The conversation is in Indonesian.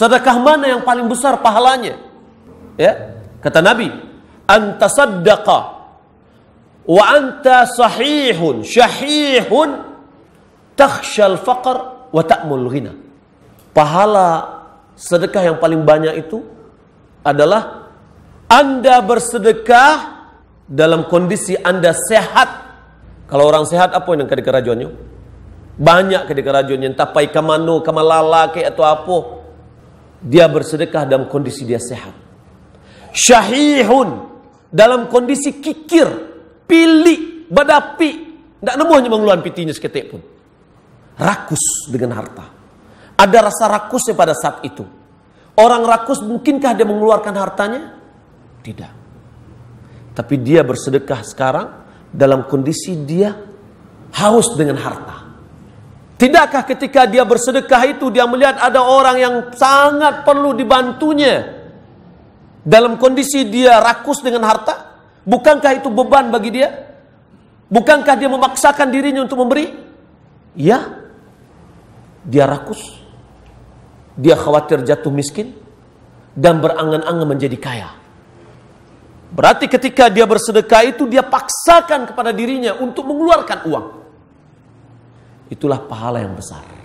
Sedekah mana yang paling besar pahalanya? Ya, kata Nabi, anta saddaqa wa anta sahihun syahihun takhshal faqr wa ta'mul ghina. Pahala sedekah yang paling banyak itu adalah Anda bersedekah dalam kondisi Anda sehat. Kalau orang sehat apa yang kedekarajuannya? Banyak kedekarajuannya, entah pai kamano, kamalala, kayak atau apa dia bersedekah dalam kondisi dia sehat. Syahihun dalam kondisi kikir, pilih, badapi, tidak nemu hanya mengeluarkan pitinya seketik pun. Rakus dengan harta. Ada rasa rakusnya pada saat itu. Orang rakus mungkinkah dia mengeluarkan hartanya? Tidak. Tapi dia bersedekah sekarang dalam kondisi dia haus dengan harta. Tidakkah ketika dia bersedekah itu dia melihat ada orang yang sangat perlu dibantunya dalam kondisi dia rakus dengan harta? Bukankah itu beban bagi dia? Bukankah dia memaksakan dirinya untuk memberi? Ya. Dia rakus. Dia khawatir jatuh miskin dan berangan-angan menjadi kaya. Berarti ketika dia bersedekah itu dia paksakan kepada dirinya untuk mengeluarkan uang. Itulah pahala yang besar.